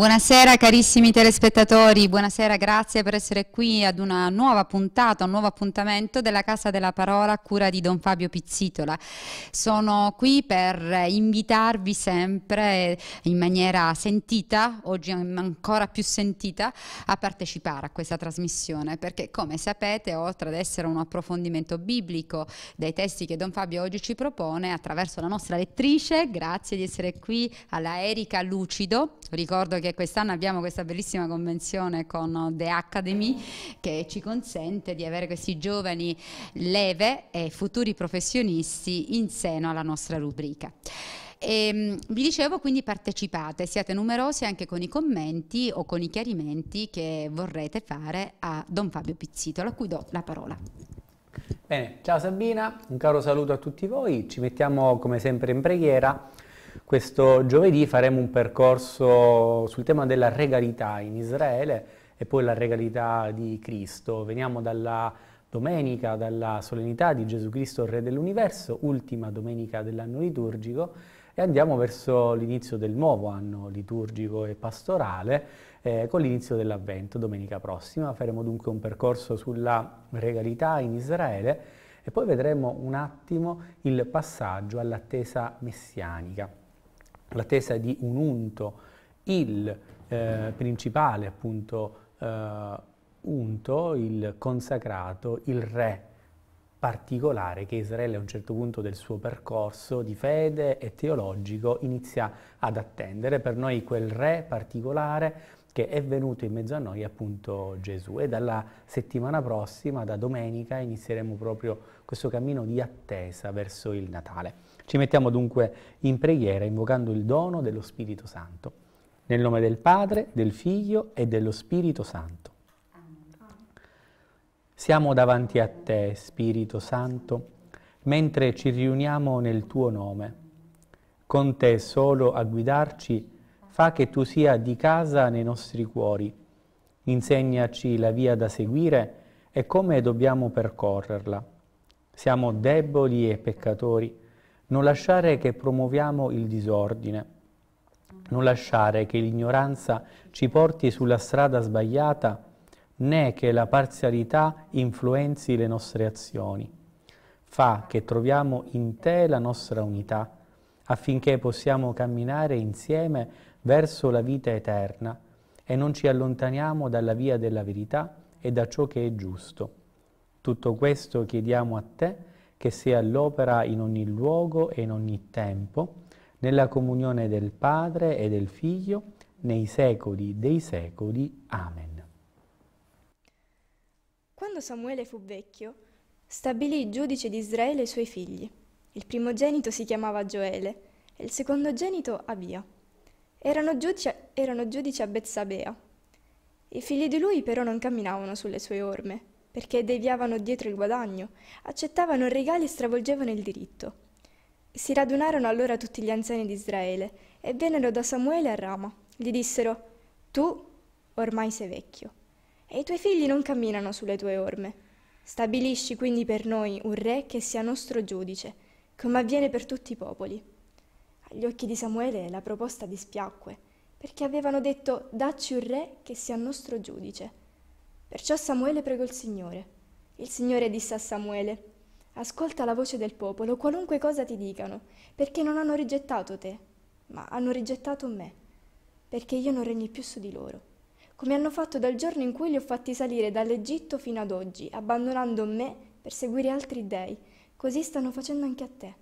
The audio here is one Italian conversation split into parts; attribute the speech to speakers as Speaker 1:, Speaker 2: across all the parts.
Speaker 1: Buonasera carissimi telespettatori, buonasera, grazie per essere qui ad una nuova puntata, un nuovo appuntamento della Casa della Parola a cura di Don Fabio Pizzitola. Sono qui per invitarvi sempre in maniera sentita, oggi ancora più sentita, a partecipare a questa trasmissione perché come sapete oltre ad essere un approfondimento biblico dei testi che Don Fabio oggi ci propone attraverso la nostra lettrice, grazie di essere qui alla Erika Lucido, ricordo che che quest'anno abbiamo questa bellissima convenzione con The Academy che ci consente di avere questi giovani leve e futuri professionisti in seno alla nostra rubrica. E, ehm, vi dicevo quindi partecipate, siate numerosi anche con i commenti o con i chiarimenti che vorrete fare a Don Fabio Pizzitolo, a cui do la parola. Bene, ciao Sabina,
Speaker 2: un caro saluto a tutti voi, ci mettiamo come sempre in preghiera questo giovedì faremo un percorso sul tema della regalità in Israele e poi la regalità di Cristo. Veniamo dalla domenica, dalla solennità di Gesù Cristo, Re dell'Universo, ultima domenica dell'anno liturgico, e andiamo verso l'inizio del nuovo anno liturgico e pastorale eh, con l'inizio dell'Avvento domenica prossima. Faremo dunque un percorso sulla regalità in Israele e poi vedremo un attimo il passaggio all'attesa messianica l'attesa di un unto, il eh, principale appunto eh, unto, il consacrato, il re particolare che Israele a un certo punto del suo percorso di fede e teologico inizia ad attendere. Per noi quel re particolare che è venuto in mezzo a noi appunto Gesù e dalla settimana prossima, da domenica, inizieremo proprio questo cammino di attesa verso il Natale. Ci mettiamo dunque in preghiera invocando il dono dello Spirito Santo. Nel nome del Padre, del Figlio e dello Spirito Santo. Siamo davanti a te, Spirito Santo, mentre ci riuniamo nel tuo nome. Con te solo a guidarci, fa che tu sia di casa nei nostri cuori. Insegnaci la via da seguire e come dobbiamo percorrerla. Siamo deboli e peccatori non lasciare che promuoviamo il disordine, non lasciare che l'ignoranza ci porti sulla strada sbagliata, né che la parzialità influenzi le nostre azioni. Fa che troviamo in te la nostra unità, affinché possiamo camminare insieme verso la vita eterna e non ci allontaniamo dalla via della verità e da ciò che è giusto. Tutto questo chiediamo a te, che sia all'opera in ogni luogo e in ogni tempo, nella comunione del Padre e del Figlio, nei secoli dei secoli. Amen.
Speaker 3: Quando Samuele fu vecchio, stabilì giudice di Israele i suoi figli. Il primogenito si chiamava Gioele e il secondogenito Abia. Erano giudici, erano giudici a Bezzabea. I figli di lui però non camminavano sulle sue orme, perché deviavano dietro il guadagno, accettavano regali e stravolgevano il diritto. Si radunarono allora tutti gli anziani di Israele e vennero da Samuele a Rama. Gli dissero: Tu ormai sei vecchio e i tuoi figli non camminano sulle tue orme. Stabilisci quindi per noi un re che sia nostro giudice, come avviene per tutti i popoli. Agli occhi di Samuele la proposta dispiacque, perché avevano detto: Dacci un re che sia nostro giudice. Perciò Samuele pregò il Signore. Il Signore disse a Samuele, Ascolta la voce del popolo, qualunque cosa ti dicano, perché non hanno rigettato te, ma hanno rigettato me, perché io non regni più su di loro, come hanno fatto dal giorno in cui li ho fatti salire dall'Egitto fino ad oggi, abbandonando me per seguire altri dei, così stanno facendo anche a te.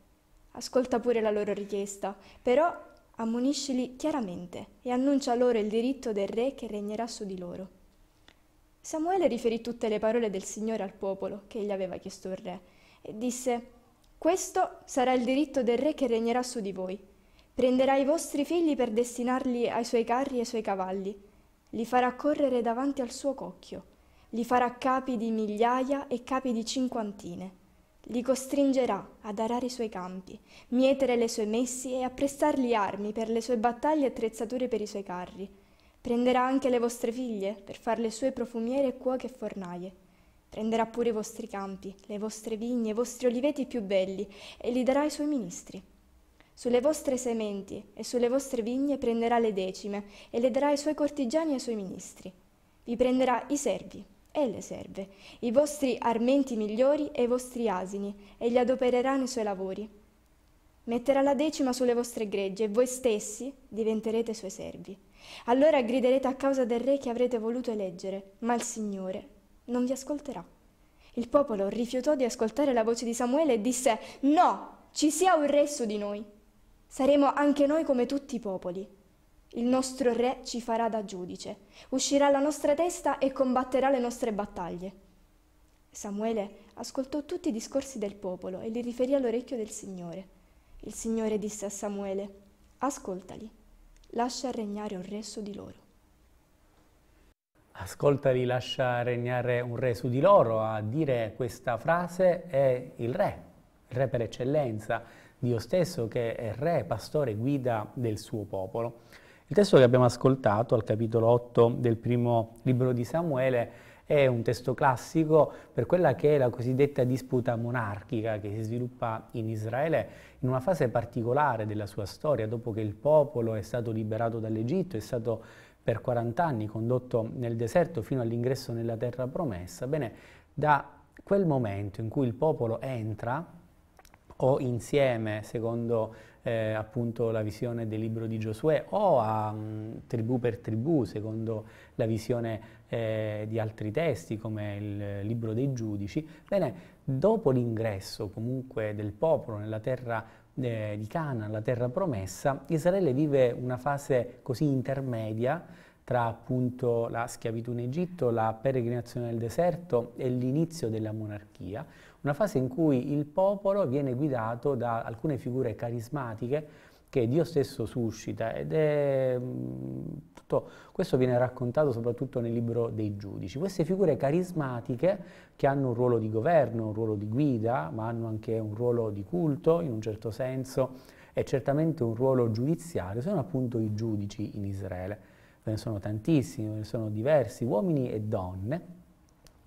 Speaker 3: Ascolta pure la loro richiesta, però ammoniscili chiaramente e annuncia loro il diritto del re che regnerà su di loro. Samuele riferì tutte le parole del Signore al popolo che gli aveva chiesto il re e disse Questo sarà il diritto del re che regnerà su di voi. Prenderà i vostri figli per destinarli ai suoi carri e ai suoi cavalli. Li farà correre davanti al suo cocchio. Li farà capi di migliaia e capi di cinquantine. Li costringerà ad arare i suoi campi, mietere le sue messi e a prestargli armi per le sue battaglie e attrezzature per i suoi carri Prenderà anche le vostre figlie per far le sue profumiere, cuoche e fornaie. Prenderà pure i vostri campi, le vostre vigne, i vostri oliveti più belli e li darà ai suoi ministri. Sulle vostre sementi e sulle vostre vigne prenderà le decime e le darà ai suoi cortigiani e ai suoi ministri. Vi prenderà i servi e le serve, i vostri armenti migliori e i vostri asini e li adopererà nei suoi lavori. Metterà la decima sulle vostre gregge e voi stessi diventerete suoi servi allora griderete a causa del re che avrete voluto eleggere, ma il Signore non vi ascolterà. Il popolo rifiutò di ascoltare la voce di Samuele e disse, no, ci sia un re su di noi. Saremo anche noi come tutti i popoli. Il nostro re ci farà da giudice, uscirà la nostra testa e combatterà le nostre battaglie. Samuele ascoltò tutti i discorsi del popolo e li riferì all'orecchio del Signore. Il Signore disse a Samuele, ascoltali lascia regnare un re su di loro.
Speaker 2: Ascoltali, lascia regnare un re su di loro. A dire questa frase è il re, il re per eccellenza, Dio stesso che è re, pastore, guida del suo popolo. Il testo che abbiamo ascoltato al capitolo 8 del primo libro di Samuele è un testo classico per quella che è la cosiddetta disputa monarchica che si sviluppa in Israele in una fase particolare della sua storia, dopo che il popolo è stato liberato dall'Egitto, è stato per 40 anni condotto nel deserto fino all'ingresso nella terra promessa. Bene, da quel momento in cui il popolo entra o insieme, secondo eh, appunto la visione del libro di Giosuè, o a mh, mm, tribù per tribù, secondo la visione eh, di altri testi come il libro dei giudici. Bene, dopo l'ingresso comunque del popolo nella terra eh, di Cana, la terra promessa, Israele vive una fase così intermedia tra appunto la schiavitù in Egitto, la peregrinazione nel deserto e l'inizio della monarchia una fase in cui il popolo viene guidato da alcune figure carismatiche che Dio stesso suscita ed è mm, tutto, questo viene raccontato soprattutto nel libro dei giudici. Queste figure carismatiche che hanno un ruolo di governo, un ruolo di guida, ma hanno anche un ruolo di culto in un certo senso e certamente un ruolo giudiziario, sono appunto i giudici in Israele. Ve ne sono tantissimi, ve ne sono diversi, uomini e donne.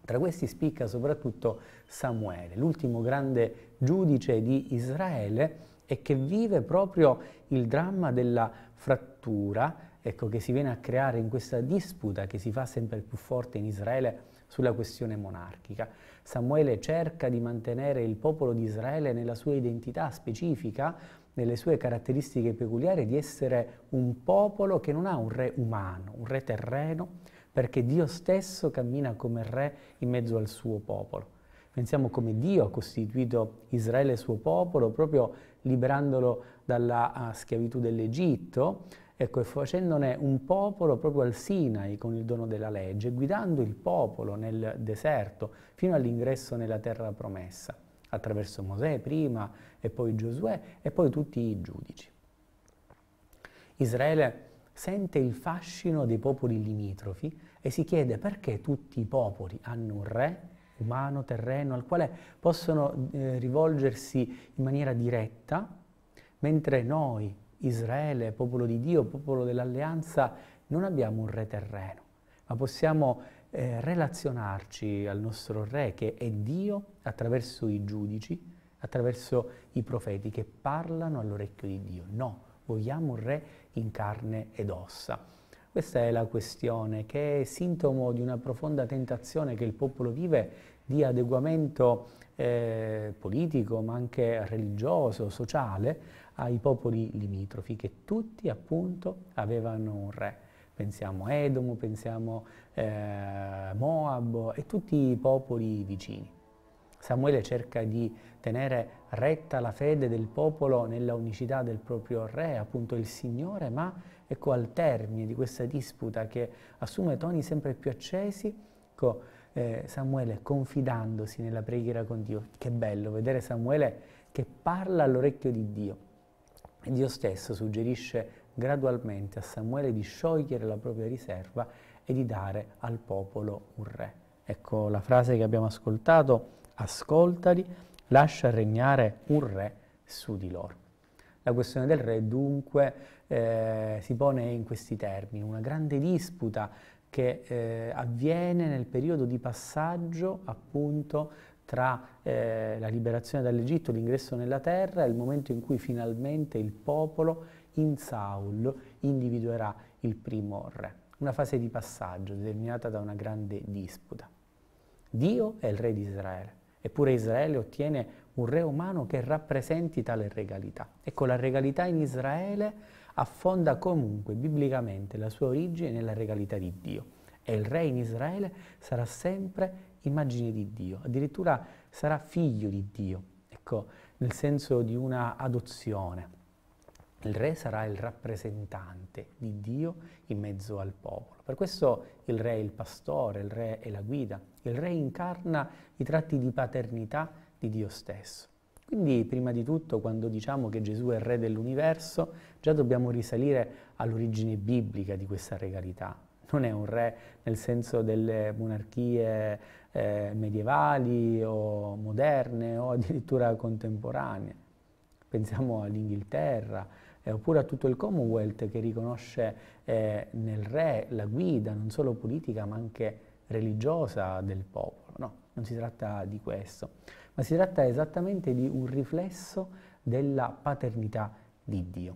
Speaker 2: Tra questi spicca soprattutto Samuele, l'ultimo grande giudice di Israele e che vive proprio il dramma della frattura ecco, che si viene a creare in questa disputa che si fa sempre più forte in Israele sulla questione monarchica. Samuele cerca di mantenere il popolo di Israele nella sua identità specifica, nelle sue caratteristiche peculiari, di essere un popolo che non ha un re umano, un re terreno, perché Dio stesso cammina come re in mezzo al suo popolo. Pensiamo come Dio ha costituito Israele suo popolo proprio liberandolo dalla ah, schiavitù dell'Egitto, ecco, e facendone un popolo proprio al Sinai con il dono della legge, guidando il popolo nel deserto fino all'ingresso nella terra promessa, attraverso Mosè prima e poi Giosuè e poi tutti i giudici. Israele sente il fascino dei popoli limitrofi e si chiede perché tutti i popoli hanno un re umano, terreno, al quale possono eh, rivolgersi in maniera diretta, mentre noi, Israele, popolo di Dio, popolo dell'alleanza, non abbiamo un re terreno, ma possiamo eh, relazionarci al nostro re che è Dio attraverso i giudici, attraverso i profeti che parlano all'orecchio di Dio. No, vogliamo un re in carne ed ossa. Questa è la questione che è sintomo di una profonda tentazione che il popolo vive di adeguamento eh, politico, ma anche religioso, sociale, ai popoli limitrofi, che tutti appunto avevano un re. Pensiamo a Edomo, pensiamo eh, Moab e tutti i popoli vicini. Samuele cerca di tenere retta la fede del popolo nella unicità del proprio re, appunto il Signore, ma ecco al termine di questa disputa che assume toni sempre più accesi, ecco, eh, Samuele confidandosi nella preghiera con Dio. Che bello vedere Samuele che parla all'orecchio di Dio. E Dio stesso suggerisce gradualmente a Samuele di sciogliere la propria riserva e di dare al popolo un re. Ecco la frase che abbiamo ascoltato, ascoltali, lascia regnare un re su di loro. La questione del re dunque eh, si pone in questi termini, una grande disputa che eh, avviene nel periodo di passaggio appunto tra eh, la liberazione dall'Egitto, l'ingresso nella terra e il momento in cui finalmente il popolo in Saul individuerà il primo re. Una fase di passaggio determinata da una grande disputa. Dio è il re di Israele, eppure Israele ottiene un re umano che rappresenti tale regalità. Ecco, la regalità in Israele affonda comunque biblicamente la sua origine nella regalità di Dio e il re in Israele sarà sempre immagine di Dio, addirittura sarà figlio di Dio, ecco, nel senso di una adozione. Il re sarà il rappresentante di Dio in mezzo al popolo. Per questo il re è il pastore, il re è la guida, il re incarna i tratti di paternità di Dio stesso. Quindi prima di tutto quando diciamo che Gesù è il Re dell'universo, già dobbiamo risalire all'origine biblica di questa regalità. Non è un re nel senso delle monarchie eh, medievali o moderne o addirittura contemporanee. Pensiamo all'Inghilterra, eh, oppure a tutto il Commonwealth che riconosce eh, nel re la guida non solo politica ma anche religiosa del popolo. No, non si tratta di questo ma si tratta esattamente di un riflesso della paternità di Dio.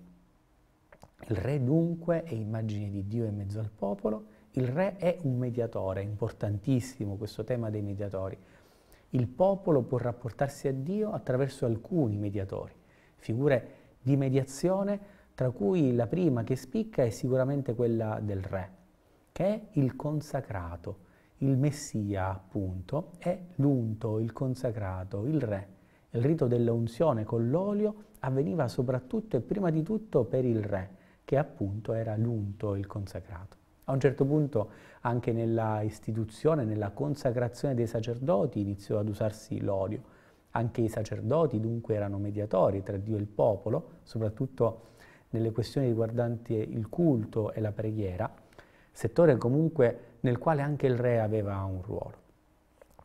Speaker 2: Il re dunque è immagine di Dio in mezzo al popolo, il re è un mediatore, è importantissimo questo tema dei mediatori. Il popolo può rapportarsi a Dio attraverso alcuni mediatori, figure di mediazione tra cui la prima che spicca è sicuramente quella del re, che è il consacrato, il Messia, appunto, è l'unto, il consacrato, il re. Il rito dell'unzione con l'olio avveniva soprattutto e prima di tutto per il re, che appunto era l'unto, il consacrato. A un certo punto anche nella istituzione, nella consacrazione dei sacerdoti iniziò ad usarsi l'olio. Anche i sacerdoti dunque erano mediatori tra Dio e il popolo, soprattutto nelle questioni riguardanti il culto e la preghiera, settore comunque nel quale anche il re aveva un ruolo.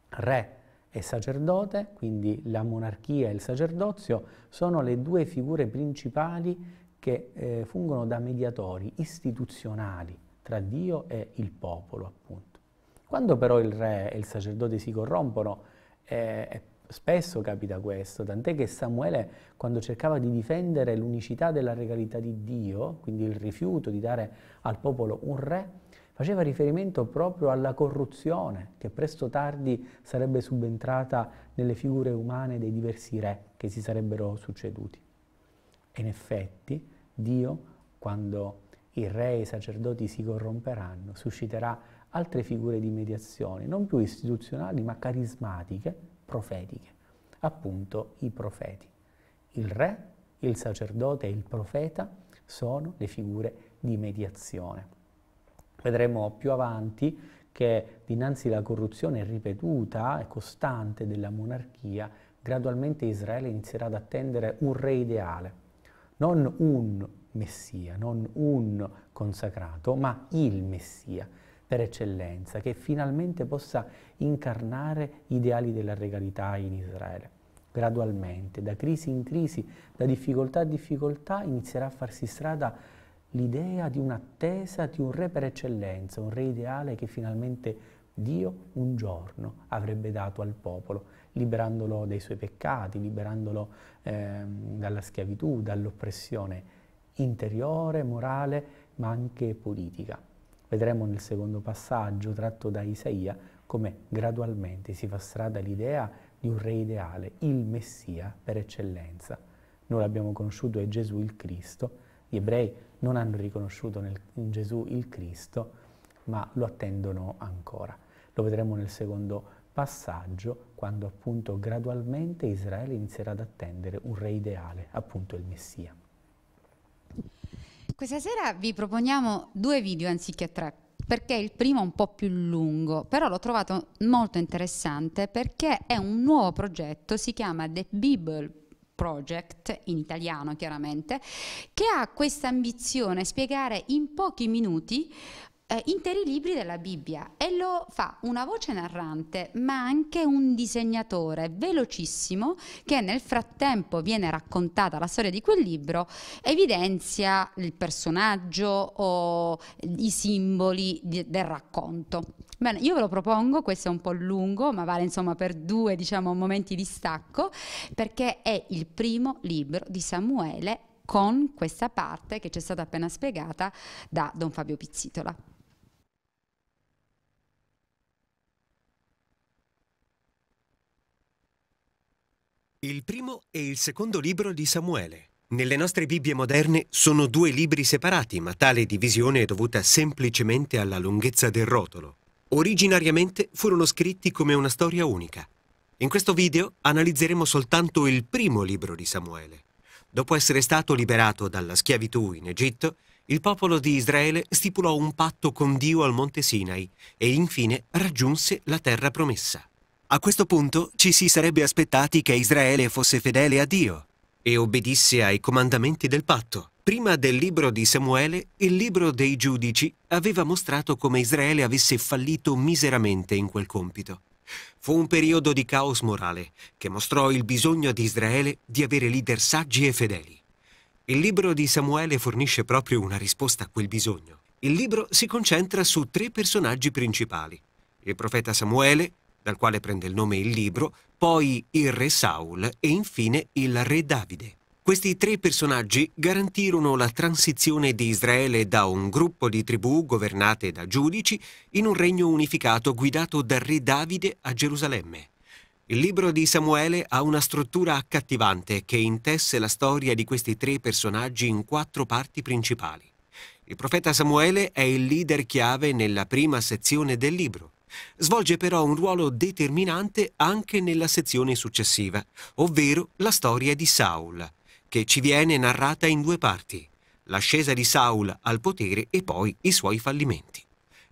Speaker 2: Re e sacerdote, quindi la monarchia e il sacerdozio, sono le due figure principali che eh, fungono da mediatori istituzionali tra Dio e il popolo, appunto. Quando però il re e il sacerdote si corrompono, eh, spesso capita questo, tant'è che Samuele, quando cercava di difendere l'unicità della regalità di Dio, quindi il rifiuto di dare al popolo un re, faceva riferimento proprio alla corruzione che presto o tardi sarebbe subentrata nelle figure umane dei diversi re che si sarebbero succeduti. E in effetti Dio, quando i re e i sacerdoti si corromperanno, susciterà altre figure di mediazione, non più istituzionali ma carismatiche, profetiche, appunto i profeti. Il re, il sacerdote e il profeta sono le figure di mediazione. Vedremo più avanti che dinanzi alla corruzione ripetuta e costante della monarchia, gradualmente Israele inizierà ad attendere un re ideale, non un messia, non un consacrato, ma il messia per eccellenza, che finalmente possa incarnare gli ideali della regalità in Israele. Gradualmente, da crisi in crisi, da difficoltà a difficoltà, inizierà a farsi strada l'idea di un'attesa di un re per eccellenza, un re ideale che finalmente Dio un giorno avrebbe dato al popolo, liberandolo dai suoi peccati, liberandolo eh, dalla schiavitù, dall'oppressione interiore, morale, ma anche politica. Vedremo nel secondo passaggio tratto da Isaia come gradualmente si fa strada l'idea di un re ideale, il Messia per eccellenza. Noi l'abbiamo conosciuto, è Gesù il Cristo. Gli ebrei non hanno riconosciuto nel, in Gesù il Cristo, ma lo attendono ancora. Lo vedremo nel secondo passaggio, quando appunto gradualmente Israele inizierà ad attendere un re ideale, appunto il Messia.
Speaker 1: Questa sera vi proponiamo due video anziché tre, perché il primo è un po' più lungo, però l'ho trovato molto interessante perché è un nuovo progetto, si chiama The Bible Project, in italiano chiaramente, che ha questa ambizione spiegare in pochi minuti eh, interi libri della Bibbia e lo fa una voce narrante ma anche un disegnatore velocissimo che nel frattempo viene raccontata la storia di quel libro, evidenzia il personaggio o i simboli di, del racconto. Bene, io ve lo propongo, questo è un po' lungo, ma vale insomma per due diciamo, momenti di stacco, perché è il primo libro di Samuele con questa parte che ci è stata appena spiegata da Don Fabio Pizzitola.
Speaker 4: Il primo e il secondo libro di Samuele. Nelle nostre Bibbie moderne sono due libri separati, ma tale divisione è dovuta semplicemente alla lunghezza del rotolo. Originariamente furono scritti come una storia unica. In questo video analizzeremo soltanto il primo libro di Samuele. Dopo essere stato liberato dalla schiavitù in Egitto, il popolo di Israele stipulò un patto con Dio al monte Sinai e infine raggiunse la terra promessa. A questo punto ci si sarebbe aspettati che Israele fosse fedele a Dio e obbedisse ai comandamenti del patto. Prima del libro di Samuele, il libro dei giudici aveva mostrato come Israele avesse fallito miseramente in quel compito. Fu un periodo di caos morale che mostrò il bisogno di Israele di avere leader saggi e fedeli. Il libro di Samuele fornisce proprio una risposta a quel bisogno. Il libro si concentra su tre personaggi principali. Il profeta Samuele, dal quale prende il nome il libro, poi il re Saul e infine il re Davide. Questi tre personaggi garantirono la transizione di Israele da un gruppo di tribù governate da giudici in un regno unificato guidato dal re Davide a Gerusalemme. Il libro di Samuele ha una struttura accattivante che intesse la storia di questi tre personaggi in quattro parti principali. Il profeta Samuele è il leader chiave nella prima sezione del libro. Svolge però un ruolo determinante anche nella sezione successiva, ovvero la storia di Saul, che ci viene narrata in due parti, l'ascesa di Saul al potere e poi i suoi fallimenti.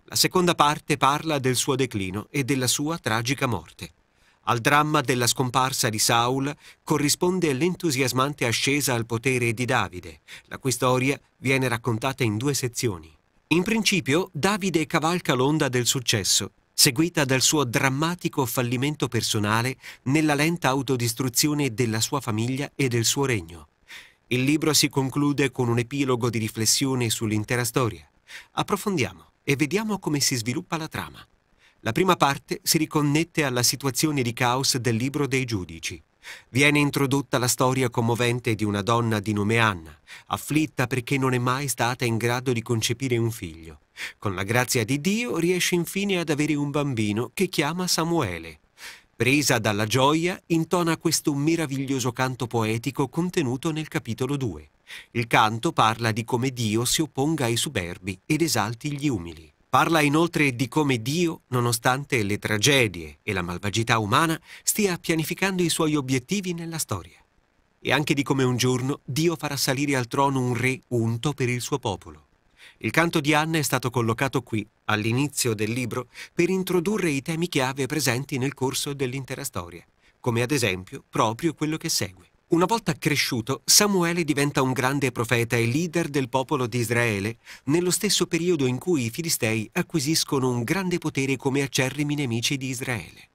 Speaker 4: La seconda parte parla del suo declino e della sua tragica morte. Al dramma della scomparsa di Saul corrisponde l'entusiasmante ascesa al potere di Davide, la cui storia viene raccontata in due sezioni. In principio Davide cavalca l'onda del successo, seguita dal suo drammatico fallimento personale nella lenta autodistruzione della sua famiglia e del suo regno. Il libro si conclude con un epilogo di riflessioni sull'intera storia. Approfondiamo e vediamo come si sviluppa la trama. La prima parte si riconnette alla situazione di caos del libro dei giudici. Viene introdotta la storia commovente di una donna di nome Anna, afflitta perché non è mai stata in grado di concepire un figlio. Con la grazia di Dio riesce infine ad avere un bambino che chiama Samuele presa dalla gioia, intona questo meraviglioso canto poetico contenuto nel capitolo 2. Il canto parla di come Dio si opponga ai superbi ed esalti gli umili. Parla inoltre di come Dio, nonostante le tragedie e la malvagità umana, stia pianificando i suoi obiettivi nella storia. E anche di come un giorno Dio farà salire al trono un re unto per il suo popolo. Il canto di Anna è stato collocato qui, all'inizio del libro, per introdurre i temi chiave presenti nel corso dell'intera storia, come ad esempio proprio quello che segue. Una volta cresciuto, Samuele diventa un grande profeta e leader del popolo di Israele, nello stesso periodo in cui i Filistei acquisiscono un grande potere come acerrimi nemici di Israele.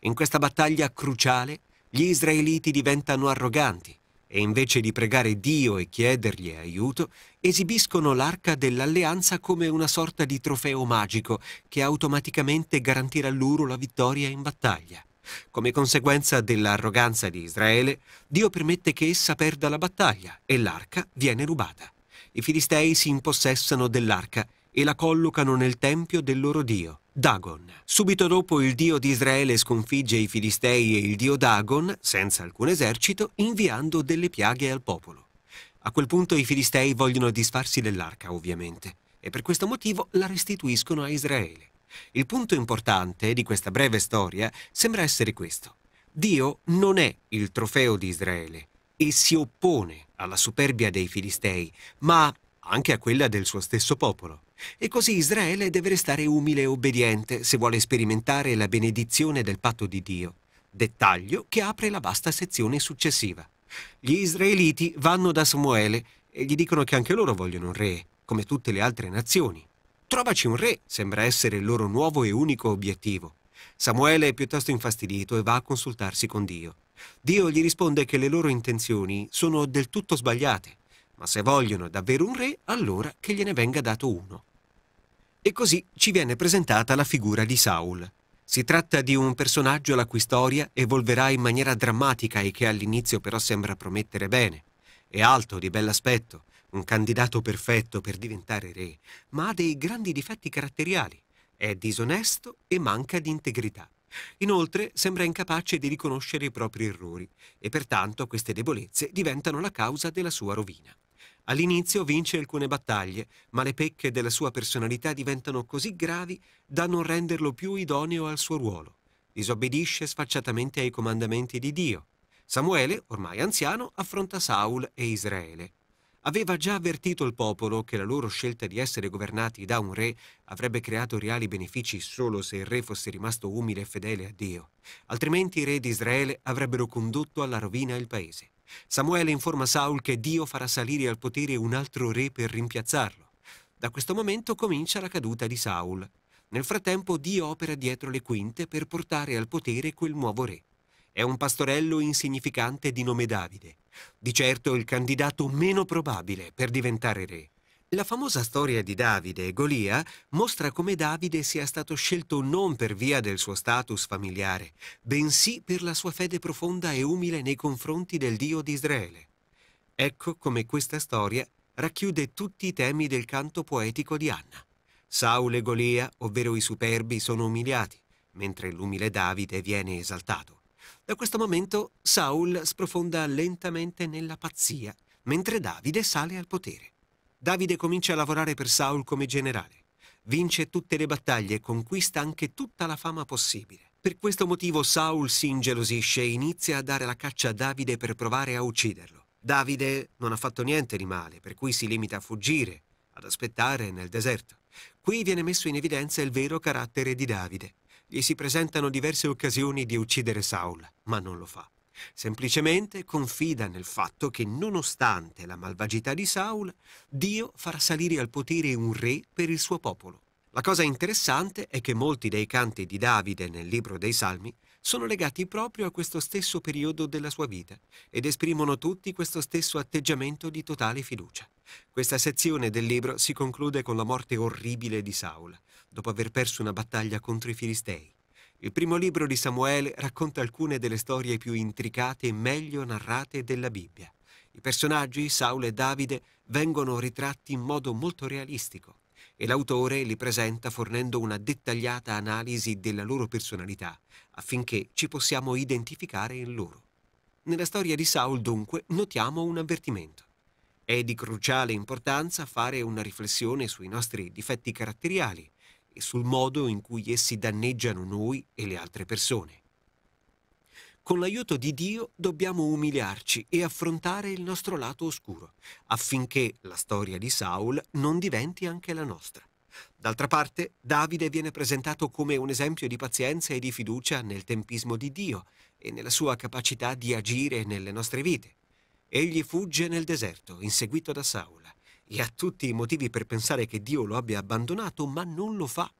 Speaker 4: In questa battaglia cruciale, gli israeliti diventano arroganti, e invece di pregare Dio e chiedergli aiuto, esibiscono l'arca dell'alleanza come una sorta di trofeo magico che automaticamente garantirà loro la vittoria in battaglia. Come conseguenza dell'arroganza di Israele, Dio permette che essa perda la battaglia e l'arca viene rubata. I filistei si impossessano dell'arca e la collocano nel tempio del loro dio, Dagon. Subito dopo il dio di Israele sconfigge i Filistei e il dio Dagon, senza alcun esercito, inviando delle piaghe al popolo. A quel punto i Filistei vogliono disfarsi dell'arca, ovviamente, e per questo motivo la restituiscono a Israele. Il punto importante di questa breve storia sembra essere questo. Dio non è il trofeo di Israele e si oppone alla superbia dei Filistei, ma anche a quella del suo stesso popolo. E così Israele deve restare umile e obbediente se vuole sperimentare la benedizione del patto di Dio, dettaglio che apre la vasta sezione successiva. Gli israeliti vanno da Samuele e gli dicono che anche loro vogliono un re, come tutte le altre nazioni. Trovaci un re sembra essere il loro nuovo e unico obiettivo. Samuele è piuttosto infastidito e va a consultarsi con Dio. Dio gli risponde che le loro intenzioni sono del tutto sbagliate ma se vogliono davvero un re, allora che gliene venga dato uno. E così ci viene presentata la figura di Saul. Si tratta di un personaggio la cui storia evolverà in maniera drammatica e che all'inizio però sembra promettere bene. È alto, di bell'aspetto, un candidato perfetto per diventare re, ma ha dei grandi difetti caratteriali. È disonesto e manca di integrità. Inoltre sembra incapace di riconoscere i propri errori e pertanto queste debolezze diventano la causa della sua rovina. All'inizio vince alcune battaglie, ma le pecche della sua personalità diventano così gravi da non renderlo più idoneo al suo ruolo. Disobbedisce sfacciatamente ai comandamenti di Dio. Samuele, ormai anziano, affronta Saul e Israele. Aveva già avvertito il popolo che la loro scelta di essere governati da un re avrebbe creato reali benefici solo se il re fosse rimasto umile e fedele a Dio, altrimenti i re di Israele avrebbero condotto alla rovina il paese. Samuele informa Saul che Dio farà salire al potere un altro re per rimpiazzarlo. Da questo momento comincia la caduta di Saul. Nel frattempo Dio opera dietro le quinte per portare al potere quel nuovo re. È un pastorello insignificante di nome Davide, di certo il candidato meno probabile per diventare re. La famosa storia di Davide e Golia mostra come Davide sia stato scelto non per via del suo status familiare, bensì per la sua fede profonda e umile nei confronti del Dio di Israele. Ecco come questa storia racchiude tutti i temi del canto poetico di Anna. Saul e Golia, ovvero i superbi, sono umiliati, mentre l'umile Davide viene esaltato. Da questo momento Saul sprofonda lentamente nella pazzia, mentre Davide sale al potere. Davide comincia a lavorare per Saul come generale. Vince tutte le battaglie e conquista anche tutta la fama possibile. Per questo motivo Saul si ingelosisce e inizia a dare la caccia a Davide per provare a ucciderlo. Davide non ha fatto niente di male, per cui si limita a fuggire, ad aspettare nel deserto. Qui viene messo in evidenza il vero carattere di Davide. Gli si presentano diverse occasioni di uccidere Saul, ma non lo fa. Semplicemente confida nel fatto che nonostante la malvagità di Saul, Dio farà salire al potere un re per il suo popolo. La cosa interessante è che molti dei canti di Davide nel libro dei Salmi sono legati proprio a questo stesso periodo della sua vita ed esprimono tutti questo stesso atteggiamento di totale fiducia. Questa sezione del libro si conclude con la morte orribile di Saul, dopo aver perso una battaglia contro i Filistei. Il primo libro di Samuele racconta alcune delle storie più intricate e meglio narrate della Bibbia. I personaggi, Saul e Davide, vengono ritratti in modo molto realistico e l'autore li presenta fornendo una dettagliata analisi della loro personalità affinché ci possiamo identificare in loro. Nella storia di Saul dunque notiamo un avvertimento. È di cruciale importanza fare una riflessione sui nostri difetti caratteriali, e sul modo in cui essi danneggiano noi e le altre persone. Con l'aiuto di Dio dobbiamo umiliarci e affrontare il nostro lato oscuro, affinché la storia di Saul non diventi anche la nostra. D'altra parte, Davide viene presentato come un esempio di pazienza e di fiducia nel tempismo di Dio e nella sua capacità di agire nelle nostre vite. Egli fugge nel deserto, inseguito da Saul, e ha tutti i motivi per pensare che Dio lo abbia abbandonato, ma non lo fa.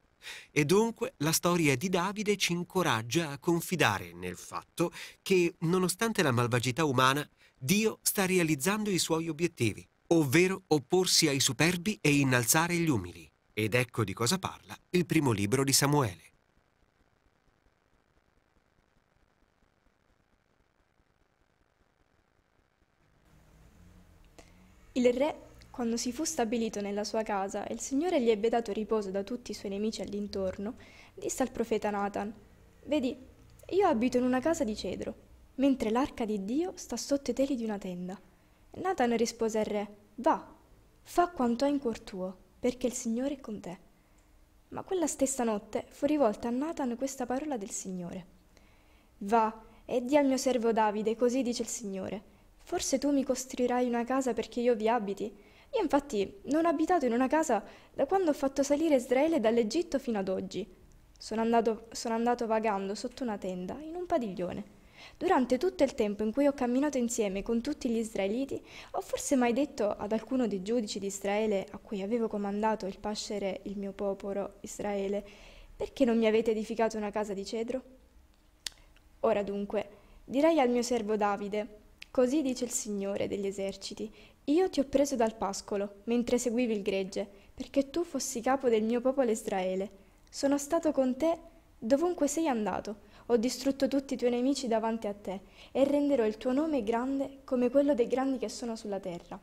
Speaker 4: E dunque la storia di Davide ci incoraggia a confidare nel fatto che, nonostante la malvagità umana, Dio sta realizzando i suoi obiettivi, ovvero opporsi ai superbi e innalzare gli umili. Ed ecco di cosa parla il primo libro di Samuele.
Speaker 3: Il re quando si fu stabilito nella sua casa e il Signore gli ebbe dato riposo da tutti i suoi nemici all'intorno, disse al profeta Nathan, Vedi, io abito in una casa di cedro, mentre l'arca di Dio sta sotto i teli di una tenda. Nathan rispose al re, Va, fa quanto hai in cuor tuo, perché il Signore è con te. Ma quella stessa notte fu rivolta a Nathan questa parola del Signore. Va e di al mio servo Davide, così dice il Signore, Forse tu mi costruirai una casa perché io vi abiti? Io infatti non ho abitato in una casa da quando ho fatto salire Israele dall'Egitto fino ad oggi. Sono andato, sono andato vagando sotto una tenda, in un padiglione. Durante tutto il tempo in cui ho camminato insieme con tutti gli israeliti, ho forse mai detto ad alcuno dei giudici di Israele a cui avevo comandato il pascere il mio popolo Israele, perché non mi avete edificato una casa di cedro? Ora dunque, direi al mio servo Davide, così dice il Signore degli eserciti, io ti ho preso dal pascolo, mentre seguivi il gregge, perché tu fossi capo del mio popolo Israele. Sono stato con te dovunque sei andato. Ho distrutto tutti i tuoi nemici davanti a te e renderò il tuo nome grande come quello dei grandi che sono sulla terra.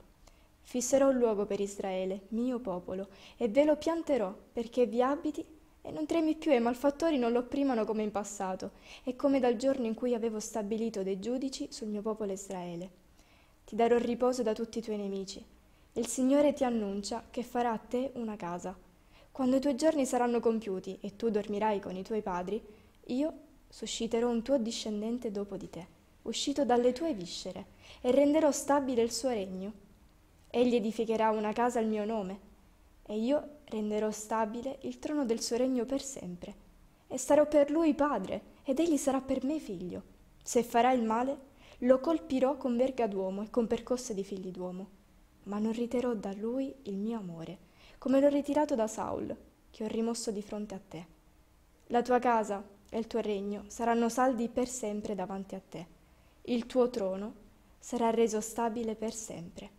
Speaker 3: Fisserò un luogo per Israele, mio popolo, e ve lo pianterò perché vi abiti e non tremi più e i malfattori non lo opprimano come in passato e come dal giorno in cui avevo stabilito dei giudici sul mio popolo Israele ti darò riposo da tutti i tuoi nemici. Il Signore ti annuncia che farà a te una casa. Quando i tuoi giorni saranno compiuti e tu dormirai con i tuoi padri, io susciterò un tuo discendente dopo di te, uscito dalle tue viscere, e renderò stabile il suo regno. Egli edificherà una casa al mio nome, e io renderò stabile il trono del suo regno per sempre. E sarò per lui padre, ed egli sarà per me figlio. Se farà il male, lo colpirò con verga d'uomo e con percosse di figli d'uomo, ma non riterò da lui il mio amore, come l'ho ritirato da Saul, che ho rimosso di fronte a te. La tua casa e il tuo regno saranno saldi per sempre davanti a te. Il tuo trono sarà reso stabile per sempre.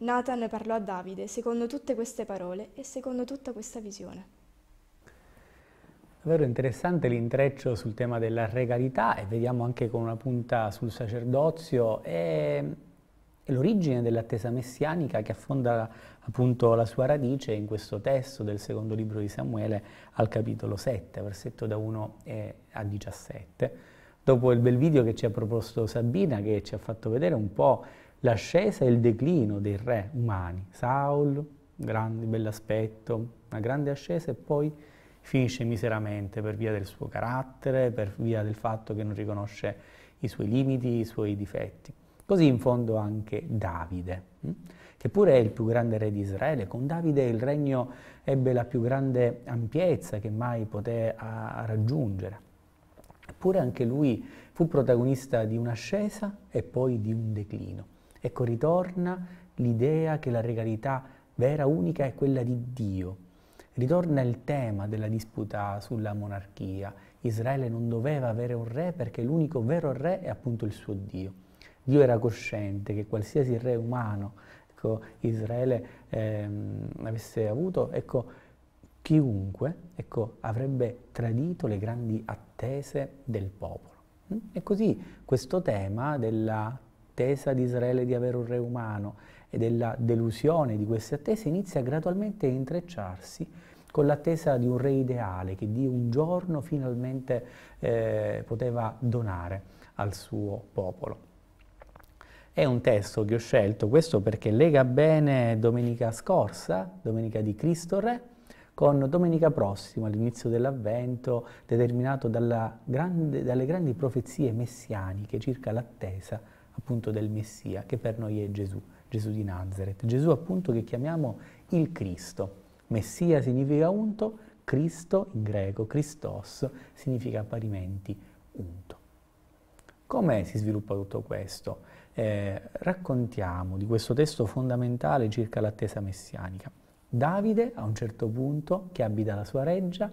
Speaker 3: Nathan parlò a Davide secondo tutte queste parole e secondo tutta questa visione.
Speaker 2: Davvero interessante l'intreccio sul tema della regalità e vediamo anche con una punta sul sacerdozio e, e l'origine dell'attesa messianica che affonda appunto la sua radice in questo testo del secondo libro di Samuele al capitolo 7, versetto da 1 a 17. Dopo il bel video che ci ha proposto Sabina che ci ha fatto vedere un po' l'ascesa e il declino dei re umani, Saul, grande, bell'aspetto, una grande ascesa e poi finisce miseramente per via del suo carattere, per via del fatto che non riconosce i suoi limiti, i suoi difetti. Così in fondo anche Davide, mm? che pure è il più grande re di Israele. Con Davide il regno ebbe la più grande ampiezza che mai poté raggiungere. Eppure anche lui fu protagonista di un'ascesa e poi di un declino. Ecco, ritorna l'idea che la regalità vera, unica, è quella di Dio, Ritorna il tema della disputa sulla monarchia. Israele non doveva avere un re perché l'unico vero re è appunto il suo Dio. Dio era cosciente che qualsiasi re umano ecco, Israele eh, avesse avuto, ecco, chiunque ecco, avrebbe tradito le grandi attese del popolo. Mm? E così questo tema della tesa di Israele di avere un re umano e della delusione di queste attese inizia gradualmente a intrecciarsi con l'attesa di un re ideale che di un giorno finalmente eh, poteva donare al suo popolo. È un testo che ho scelto, questo perché lega bene domenica scorsa, domenica di Cristo Re, con domenica prossima, all'inizio dell'Avvento, determinato grande, dalle grandi profezie messianiche circa l'attesa appunto del Messia, che per noi è Gesù, Gesù di Nazareth, Gesù appunto che chiamiamo il Cristo. Messia significa unto, Cristo in greco, Christos, significa parimenti unto. Come si sviluppa tutto questo? Eh, raccontiamo di questo testo fondamentale circa l'attesa messianica. Davide, a un certo punto, che abita la sua reggia,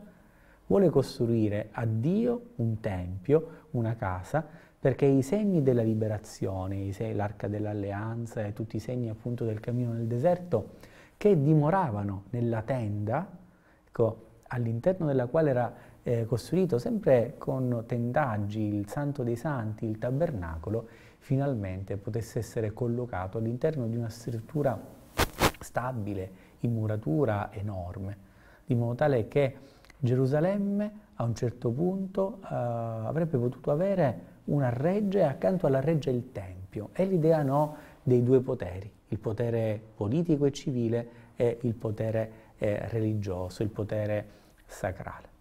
Speaker 2: vuole costruire a Dio un tempio, una casa, perché i segni della liberazione, l'arca dell'alleanza e tutti i segni appunto del cammino nel deserto che dimoravano nella tenda, ecco, all'interno della quale era eh, costruito sempre con tendaggi il Santo dei Santi, il tabernacolo, finalmente potesse essere collocato all'interno di una struttura stabile, in muratura enorme, di modo tale che Gerusalemme a un certo punto eh, avrebbe potuto avere una reggia e accanto alla reggia il Tempio. È l'idea no, dei due poteri, il potere politico e civile e il potere eh, religioso, il potere sacrale.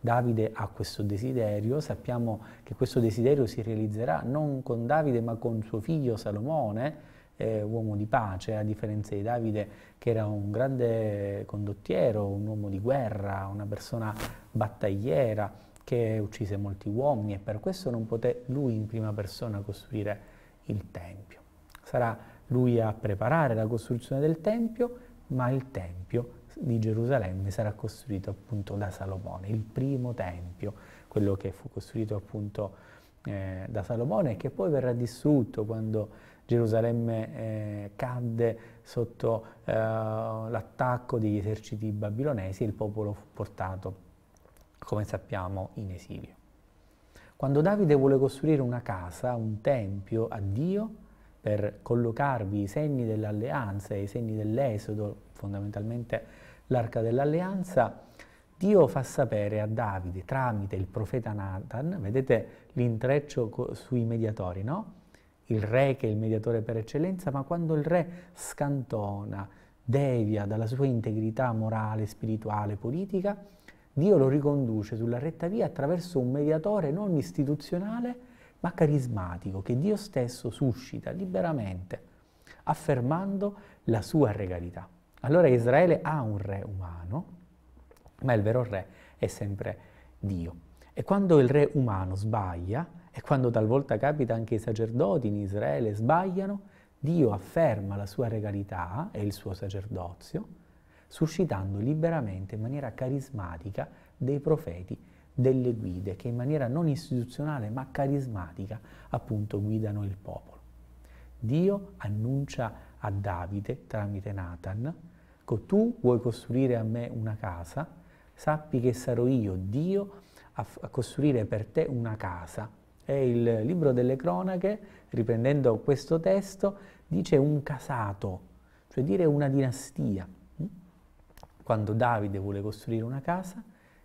Speaker 2: Davide ha questo desiderio, sappiamo che questo desiderio si realizzerà non con Davide ma con suo figlio Salomone, eh, uomo di pace, a differenza di Davide che era un grande condottiero, un uomo di guerra, una persona battagliera che uccise molti uomini e per questo non poté lui in prima persona costruire il Tempio. Sarà lui a preparare la costruzione del Tempio, ma il Tempio di Gerusalemme sarà costruito appunto da Salomone, il primo Tempio, quello che fu costruito appunto eh, da Salomone e che poi verrà distrutto quando Gerusalemme eh, cadde sotto eh, l'attacco degli eserciti babilonesi e il popolo fu portato, come sappiamo, in esilio. Quando Davide vuole costruire una casa, un tempio a Dio, per collocarvi i segni dell'alleanza e i segni dell'esodo, fondamentalmente l'arca dell'alleanza, Dio fa sapere a Davide tramite il profeta Nathan, vedete l'intreccio sui mediatori, no? Il re che è il mediatore per eccellenza, ma quando il re scantona, devia dalla sua integrità morale, spirituale, politica, Dio lo riconduce sulla retta via attraverso un mediatore non istituzionale, ma carismatico che Dio stesso suscita liberamente, affermando la sua regalità. Allora Israele ha un re umano, ma il vero re è sempre Dio. E quando il re umano sbaglia, e quando talvolta capita anche i sacerdoti in Israele sbagliano, Dio afferma la sua regalità e il suo sacerdozio, suscitando liberamente in maniera carismatica dei profeti delle guide che in maniera non istituzionale ma carismatica appunto guidano il popolo. Dio annuncia a Davide tramite Nathan, tu vuoi costruire a me una casa, sappi che sarò io, Dio, a, a costruire per te una casa. E il libro delle cronache, riprendendo questo testo, dice un casato, cioè dire una dinastia. Quando Davide vuole costruire una casa,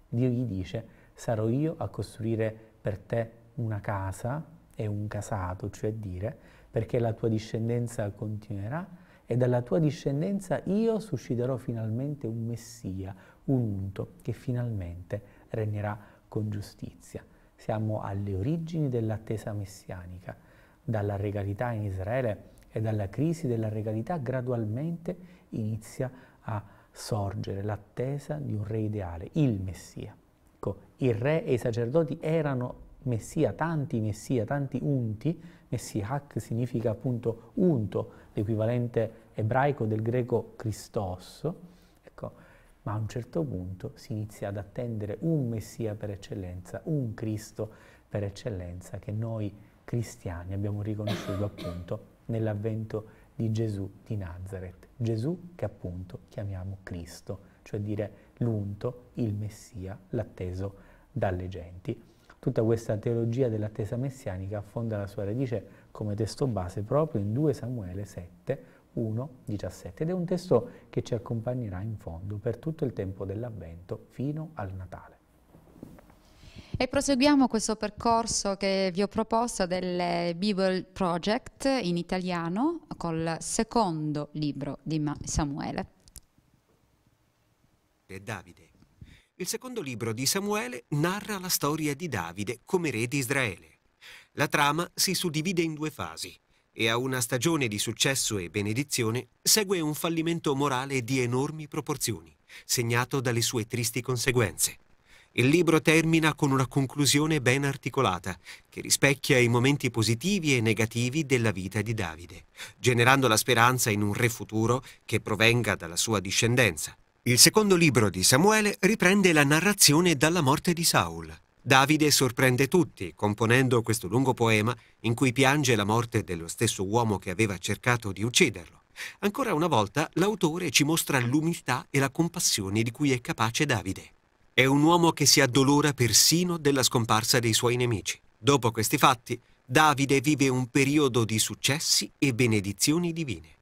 Speaker 2: Dio gli dice sarò io a costruire per te una casa e un casato, cioè dire, perché la tua discendenza continuerà e dalla tua discendenza io susciterò finalmente un Messia, un unto che finalmente regnerà con giustizia. Siamo alle origini dell'attesa messianica, dalla regalità in Israele e dalla crisi della regalità gradualmente inizia a sorgere l'attesa di un re ideale, il Messia. Ecco, il re e i sacerdoti erano messia, tanti messia, tanti unti, Messiah significa appunto unto, l'equivalente ebraico del greco Christos, ecco, ma a un certo punto si inizia ad attendere un messia per eccellenza, un Cristo per eccellenza che noi cristiani abbiamo riconosciuto appunto nell'avvento di Gesù di Nazareth, Gesù che appunto chiamiamo Cristo cioè dire l'unto, il Messia, l'atteso dalle genti. Tutta questa teologia dell'attesa messianica affonda la sua radice come testo base proprio in 2 Samuele 7, 1, 17 ed è un testo che ci accompagnerà in fondo per tutto il tempo dell'Avvento fino al Natale.
Speaker 1: E proseguiamo questo percorso che vi ho proposto del Bible Project in italiano col secondo libro di Samuele
Speaker 4: morte Davide. Il secondo libro di Samuele narra la storia di Davide come re di Israele. La trama si suddivide in due fasi e a una stagione di successo e benedizione segue un fallimento morale di enormi proporzioni, segnato dalle sue tristi conseguenze. Il libro termina con una conclusione ben articolata, che rispecchia i momenti positivi e negativi della vita di Davide, generando la speranza in un re futuro che provenga dalla sua discendenza. Il secondo libro di Samuele riprende la narrazione dalla morte di Saul. Davide sorprende tutti componendo questo lungo poema in cui piange la morte dello stesso uomo che aveva cercato di ucciderlo. Ancora una volta l'autore ci mostra l'umiltà e la compassione di cui è capace Davide. È un uomo che si addolora persino della scomparsa dei suoi nemici. Dopo questi fatti, Davide vive un periodo di successi e benedizioni divine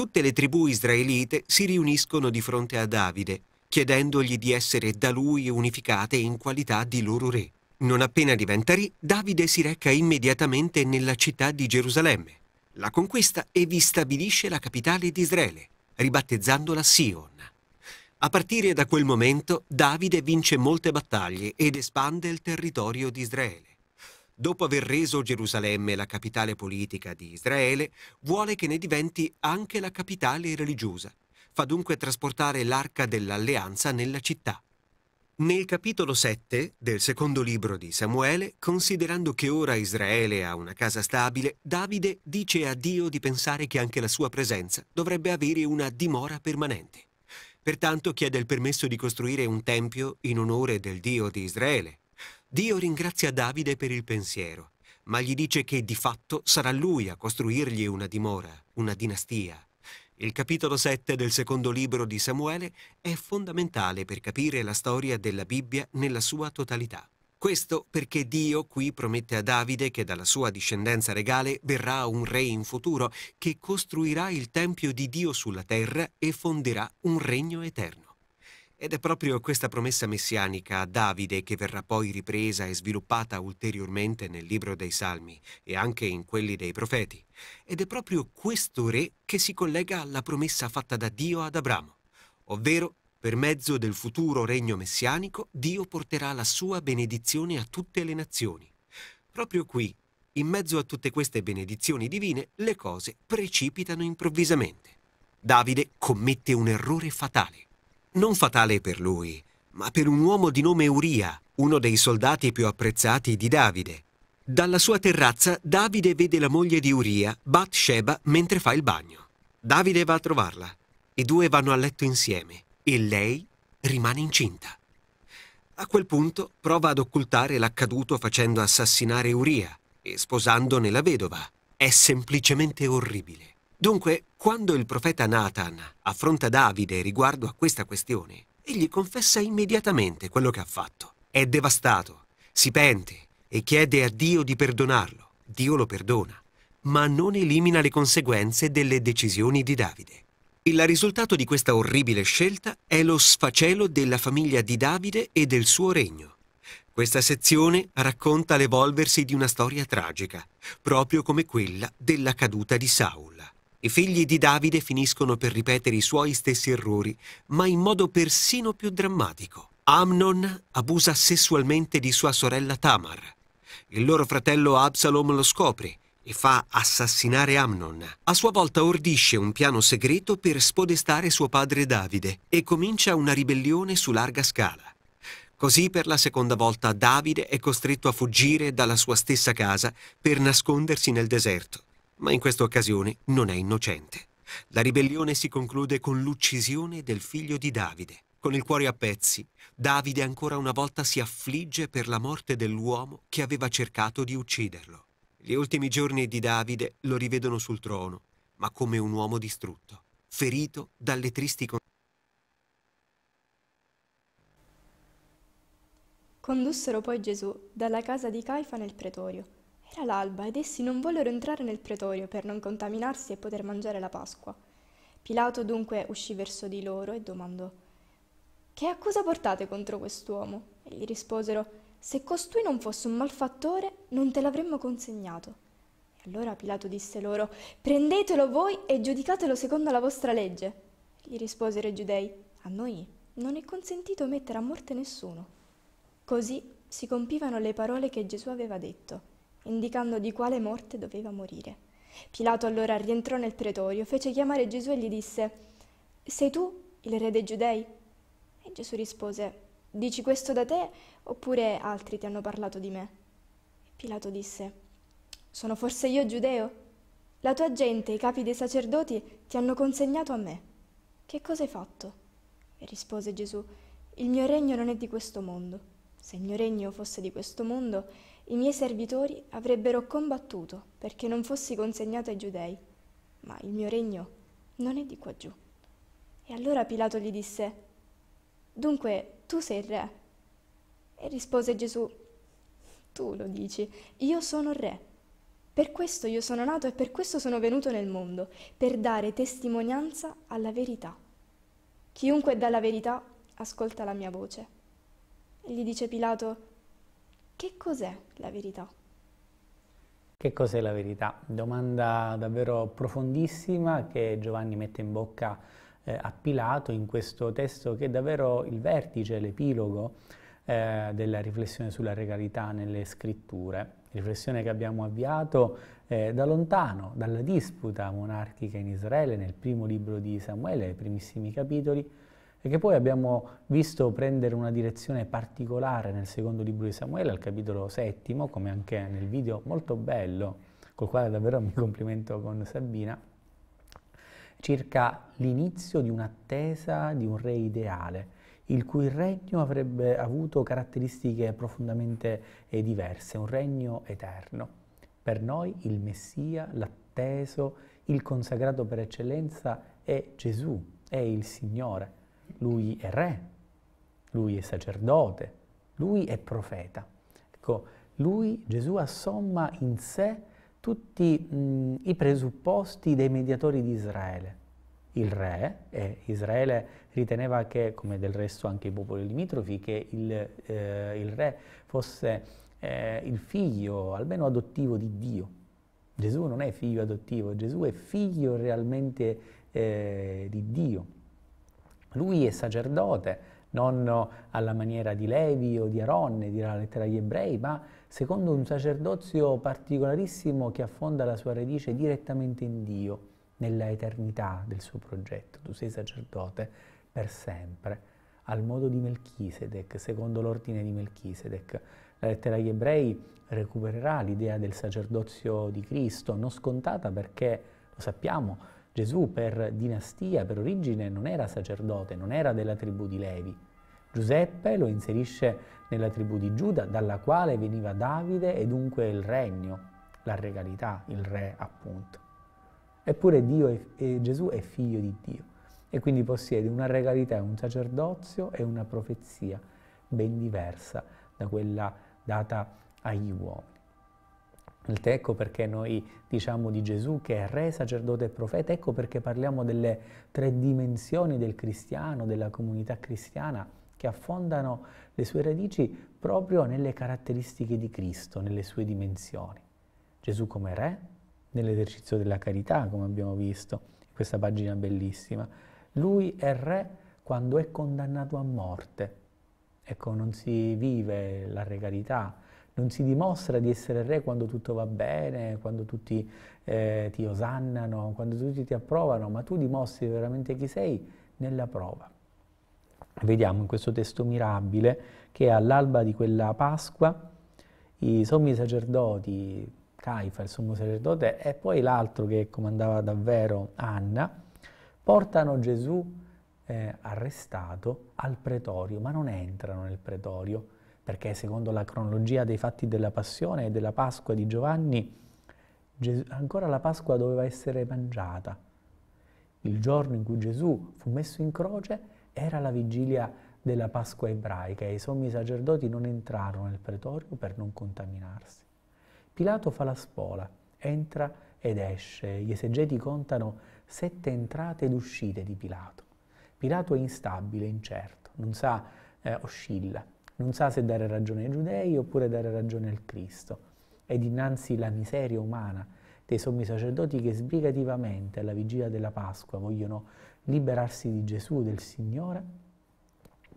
Speaker 4: tutte le tribù israelite si riuniscono di fronte a Davide, chiedendogli di essere da lui unificate in qualità di loro re. Non appena diventa re, Davide si reca immediatamente nella città di Gerusalemme, la conquista e vi stabilisce la capitale di Israele, ribattezzandola Sion. A partire da quel momento Davide vince molte battaglie ed espande il territorio di Israele dopo aver reso Gerusalemme la capitale politica di Israele, vuole che ne diventi anche la capitale religiosa. Fa dunque trasportare l'arca dell'alleanza nella città. Nel capitolo 7 del secondo libro di Samuele, considerando che ora Israele ha una casa stabile, Davide dice a Dio di pensare che anche la sua presenza dovrebbe avere una dimora permanente. Pertanto chiede il permesso di costruire un tempio in onore del Dio di Israele, Dio ringrazia Davide per il pensiero, ma gli dice che di fatto sarà lui a costruirgli una dimora, una dinastia. Il capitolo 7 del secondo libro di Samuele è fondamentale per capire la storia della Bibbia nella sua totalità. Questo perché Dio qui promette a Davide che dalla sua discendenza regale verrà un re in futuro che costruirà il tempio di Dio sulla terra e fonderà un regno eterno. Ed è proprio questa promessa messianica a Davide che verrà poi ripresa e sviluppata ulteriormente nel libro dei Salmi e anche in quelli dei profeti. Ed è proprio questo re che si collega alla promessa fatta da Dio ad Abramo, ovvero per mezzo del futuro regno messianico Dio porterà la sua benedizione a tutte le nazioni. Proprio qui, in mezzo a tutte queste benedizioni divine, le cose precipitano improvvisamente. Davide commette un errore fatale non fatale per lui, ma per un uomo di nome Uria, uno dei soldati più apprezzati di Davide. Dalla sua terrazza Davide vede la moglie di Uria, Bathsheba, mentre fa il bagno. Davide va a trovarla. I due vanno a letto insieme e lei rimane incinta. A quel punto prova ad occultare l'accaduto facendo assassinare Uria e sposandone la vedova. È semplicemente orribile. Dunque, quando il profeta Nathan affronta Davide riguardo a questa questione, egli confessa immediatamente quello che ha fatto. È devastato, si pente e chiede a Dio di perdonarlo. Dio lo perdona, ma non elimina le conseguenze delle decisioni di Davide. Il risultato di questa orribile scelta è lo sfacelo della famiglia di Davide e del suo regno. Questa sezione racconta l'evolversi di una storia tragica, proprio come quella della caduta di Saul. I figli di Davide finiscono per ripetere i suoi stessi errori, ma in modo persino più drammatico. Amnon abusa sessualmente di sua sorella Tamar. Il loro fratello Absalom lo scopre e fa assassinare Amnon. A sua volta ordisce un piano segreto per spodestare suo padre Davide e comincia una ribellione su larga scala. Così per la seconda volta Davide è costretto a fuggire dalla sua stessa casa per nascondersi nel deserto ma in questa occasione non è innocente. La ribellione si conclude con l'uccisione del figlio di Davide. Con il cuore a pezzi, Davide ancora una volta si affligge per la morte dell'uomo che aveva cercato di ucciderlo. Gli ultimi giorni di Davide lo rivedono sul trono, ma come un uomo distrutto, ferito dalle tristi condizioni.
Speaker 3: Condussero poi Gesù dalla casa di Caifa nel pretorio era l'alba ed essi non vollero entrare nel pretorio per non contaminarsi e poter mangiare la Pasqua. Pilato dunque uscì verso di loro e domandò Che accusa portate contro quest'uomo? E gli risposero Se costui non fosse un malfattore, non te l'avremmo consegnato. E allora Pilato disse loro Prendetelo voi e giudicatelo secondo la vostra legge. Gli risposero i giudei A noi non è consentito mettere a morte nessuno. Così si compivano le parole che Gesù aveva detto indicando di quale morte doveva morire. Pilato allora rientrò nel pretorio, fece chiamare Gesù e gli disse, Sei tu il re dei giudei? E Gesù rispose, Dici questo da te oppure altri ti hanno parlato di me? E Pilato disse, Sono forse io giudeo? La tua gente, i capi dei sacerdoti, ti hanno consegnato a me. Che cosa hai fatto? E rispose Gesù, Il mio regno non è di questo mondo. Se il mio regno fosse di questo mondo, i miei servitori avrebbero combattuto perché non fossi consegnato ai giudei, ma il mio regno non è di qua giù. E allora Pilato gli disse, Dunque tu sei il re? E rispose Gesù, Tu lo dici, io sono re. Per questo io sono nato e per questo sono venuto nel mondo, per dare testimonianza alla verità. Chiunque dà la verità ascolta la mia voce. E gli dice Pilato, che cos'è la verità?
Speaker 2: Che cos'è la verità? Domanda davvero profondissima che Giovanni mette in bocca eh, a Pilato in questo testo che è davvero il vertice, l'epilogo eh, della riflessione sulla regalità nelle scritture. Riflessione che abbiamo avviato eh, da lontano, dalla disputa monarchica in Israele nel primo libro di Samuele, nei primissimi capitoli, e che poi abbiamo visto prendere una direzione particolare nel secondo libro di Samuele, al capitolo settimo, come anche nel video molto bello, col quale davvero mi complimento con Sabina, circa l'inizio di un'attesa di un re ideale, il cui regno avrebbe avuto caratteristiche profondamente eh, diverse, un regno eterno. Per noi il Messia, l'atteso, il consacrato per eccellenza è Gesù, è il Signore lui è re, lui è sacerdote, lui è profeta. Ecco, lui, Gesù, assomma in sé tutti mh, i presupposti dei mediatori di Israele. Il re, e Israele riteneva che, come del resto anche i popoli limitrofi, che il, eh, il re fosse eh, il figlio, almeno adottivo di Dio. Gesù non è figlio adottivo, Gesù è figlio realmente eh, di Dio. Lui è sacerdote, non alla maniera di Levi o di Aronne, dirà la lettera agli ebrei, ma secondo un sacerdozio particolarissimo che affonda la sua radice direttamente in Dio, nella eternità del suo progetto. Tu sei sacerdote per sempre, al modo di Melchisedec, secondo l'ordine di Melchisedec. La lettera agli ebrei recupererà l'idea del sacerdozio di Cristo, non scontata perché, lo sappiamo, Gesù per dinastia, per origine, non era sacerdote, non era della tribù di Levi. Giuseppe lo inserisce nella tribù di Giuda, dalla quale veniva Davide e dunque il regno, la regalità, il re appunto. Eppure è, eh, Gesù è figlio di Dio e quindi possiede una regalità, un sacerdozio e una profezia ben diversa da quella data agli uomini. Altre, ecco perché noi diciamo di Gesù che è re, sacerdote e profeta, ecco perché parliamo delle tre dimensioni del cristiano, della comunità cristiana, che affondano le sue radici proprio nelle caratteristiche di Cristo, nelle sue dimensioni. Gesù come re, nell'esercizio della carità, come abbiamo visto in questa pagina bellissima. Lui è re quando è condannato a morte. Ecco, non si vive la regalità, non si dimostra di essere re quando tutto va bene, quando tutti eh, ti osannano, quando tutti ti approvano, ma tu dimostri veramente chi sei nella prova. Vediamo in questo testo mirabile che all'alba di quella Pasqua i sommi sacerdoti, Caifa il sommo sacerdote e poi l'altro che comandava davvero Anna, portano Gesù eh, arrestato al pretorio, ma non entrano nel pretorio, perché secondo la cronologia dei fatti della passione e della Pasqua di Giovanni, Gesù, ancora la Pasqua doveva essere mangiata. Il giorno in cui Gesù fu messo in croce era la vigilia della Pasqua ebraica e i sommi sacerdoti non entrarono nel pretorio per non contaminarsi. Pilato fa la spola, entra ed esce. Gli esegeti contano sette entrate ed uscite di Pilato. Pilato è instabile, incerto, non sa, eh, oscilla non sa se dare ragione ai giudei oppure dare ragione al Cristo. È dinanzi la miseria umana dei sommi sacerdoti che sbrigativamente alla vigilia della Pasqua vogliono liberarsi di Gesù, del Signore,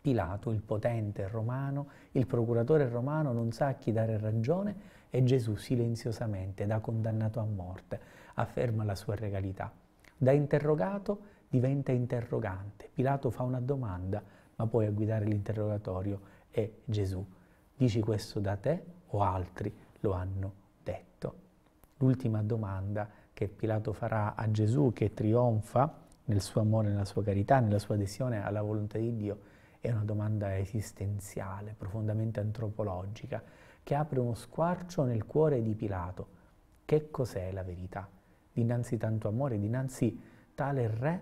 Speaker 2: Pilato, il potente romano, il procuratore romano non sa a chi dare ragione e Gesù silenziosamente, da condannato a morte, afferma la sua regalità. Da interrogato diventa interrogante. Pilato fa una domanda, ma poi a guidare l'interrogatorio è Gesù. Dici questo da te o altri lo hanno detto? L'ultima domanda che Pilato farà a Gesù che trionfa nel suo amore, nella sua carità, nella sua adesione alla volontà di Dio, è una domanda esistenziale, profondamente antropologica, che apre uno squarcio nel cuore di Pilato. Che cos'è la verità? Dinanzi tanto amore, dinanzi tale Re,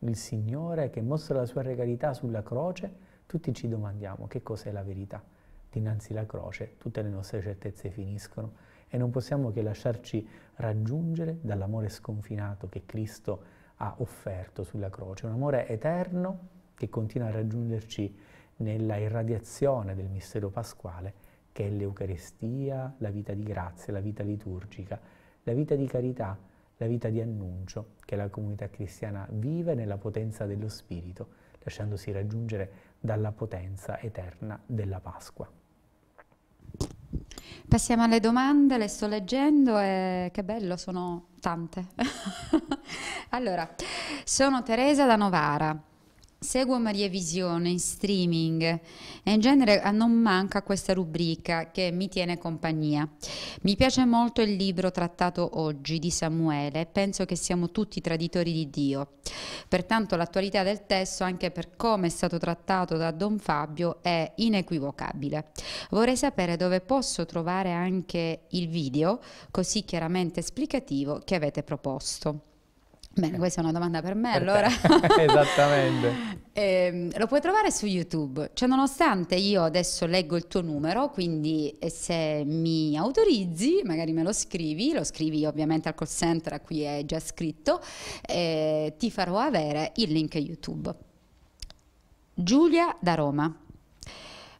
Speaker 2: il Signore, che mostra la sua regalità sulla croce, tutti ci domandiamo che cos'è la verità. Dinanzi alla croce tutte le nostre certezze finiscono e non possiamo che lasciarci raggiungere dall'amore sconfinato che Cristo ha offerto sulla croce, un amore eterno che continua a raggiungerci nella irradiazione del mistero pasquale che è l'Eucaristia, la vita di grazia, la vita liturgica, la vita di carità, la vita di annuncio che la comunità cristiana vive nella potenza dello Spirito, lasciandosi raggiungere dalla potenza eterna della Pasqua.
Speaker 1: Passiamo alle domande, le sto leggendo e che bello, sono tante. allora, sono Teresa da Novara. Seguo Maria Visione in streaming e in genere eh, non manca questa rubrica che mi tiene compagnia. Mi piace molto il libro trattato oggi di Samuele e penso che siamo tutti traditori di Dio. Pertanto l'attualità del testo, anche per come è stato trattato da Don Fabio, è inequivocabile. Vorrei sapere dove posso trovare anche il video così chiaramente esplicativo che avete proposto. Bene, eh. questa è una domanda per me, per allora.
Speaker 2: Esattamente.
Speaker 1: Eh, lo puoi trovare su YouTube, cioè nonostante io adesso leggo il tuo numero, quindi se mi autorizzi, magari me lo scrivi, lo scrivi ovviamente al call center a cui è già scritto, eh, ti farò avere il link YouTube. Giulia da Roma.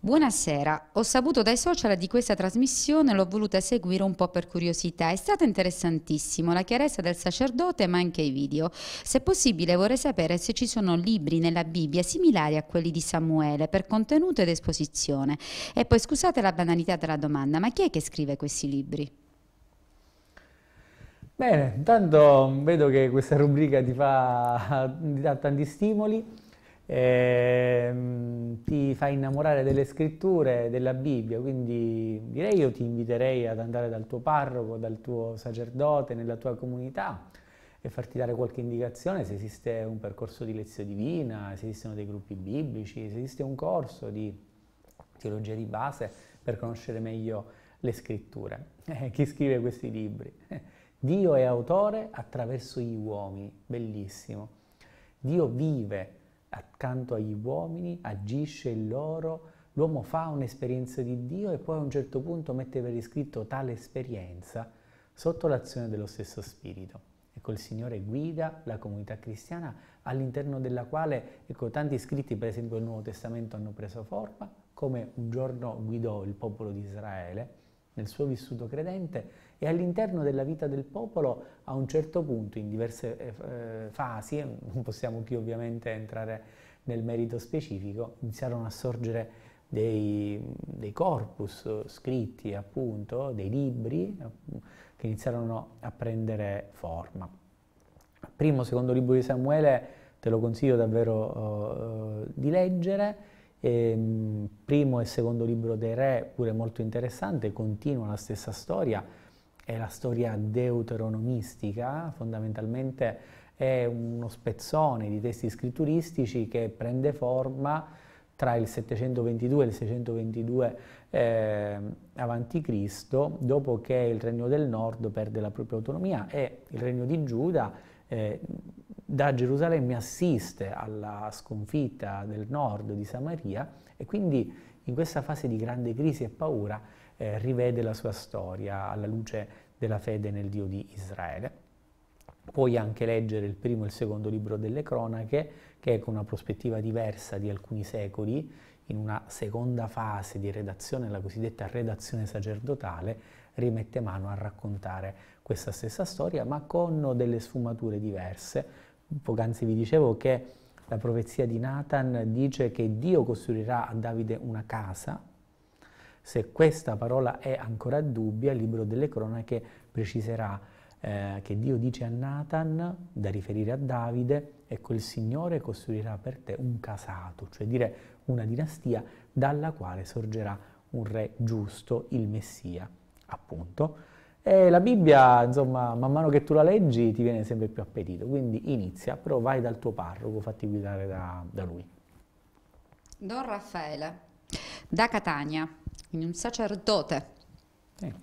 Speaker 1: Buonasera, ho saputo dai social di questa trasmissione, l'ho voluta seguire un po' per curiosità. È stata interessantissima la chiarezza del sacerdote, ma anche i video. Se possibile vorrei sapere se ci sono libri nella Bibbia similari a quelli di Samuele per contenuto ed esposizione. E poi scusate la banalità della domanda, ma chi è che scrive questi libri?
Speaker 2: Bene, intanto vedo che questa rubrica ti, fa, ti dà tanti stimoli eh, ti fa innamorare delle scritture, della Bibbia, quindi direi io ti inviterei ad andare dal tuo parroco, dal tuo sacerdote, nella tua comunità e farti dare qualche indicazione se esiste un percorso di lezione divina, se esistono dei gruppi biblici, se esiste un corso di teologia di base per conoscere meglio le scritture. Eh, chi scrive questi libri? Dio è autore attraverso gli uomini, bellissimo. Dio vive accanto agli uomini, agisce in loro, l'uomo fa un'esperienza di Dio e poi a un certo punto mette per iscritto tale esperienza sotto l'azione dello stesso Spirito. Ecco, il Signore guida la comunità cristiana all'interno della quale, ecco, tanti scritti, per esempio del Nuovo Testamento, hanno preso forma, come un giorno guidò il popolo di Israele nel suo vissuto credente, e all'interno della vita del popolo a un certo punto, in diverse eh, eh fasi, eh, non possiamo qui ovviamente entrare nel merito specifico, iniziarono a sorgere dei, dei corpus scritti, appunto, dei libri che iniziarono a prendere forma. Il primo, secondo libro di Samuele, te lo consiglio davvero uh, di leggere. E, ehm, primo e secondo libro dei re, pure molto interessante, continua la stessa storia è la storia deuteronomistica, fondamentalmente è uno spezzone di testi scritturistici che prende forma tra il 722 e il 622 eh, a.C., dopo che il Regno del Nord perde la propria autonomia e il Regno di Giuda eh, da Gerusalemme assiste alla sconfitta del nord di Samaria e quindi in questa fase di grande crisi e paura eh, rivede la sua storia alla luce della fede nel Dio di Israele. Puoi anche leggere il primo e il secondo libro delle cronache, che con una prospettiva diversa di alcuni secoli, in una seconda fase di redazione, la cosiddetta redazione sacerdotale, rimette mano a raccontare questa stessa storia, ma con delle sfumature diverse. Poc'anzi vi dicevo che la profezia di Nathan dice che Dio costruirà a Davide una casa, se questa parola è ancora dubbia, il libro delle cronache preciserà eh, che Dio dice a Nathan, da riferire a Davide, ecco il Signore costruirà per te un casato, cioè dire una dinastia dalla quale sorgerà un re giusto, il Messia, appunto. E la Bibbia, insomma, man mano che tu la leggi ti viene sempre più appetito, quindi inizia, però vai dal tuo parroco, fatti guidare da, da lui.
Speaker 1: Don Raffaele, da Catania quindi un sacerdote. Eh,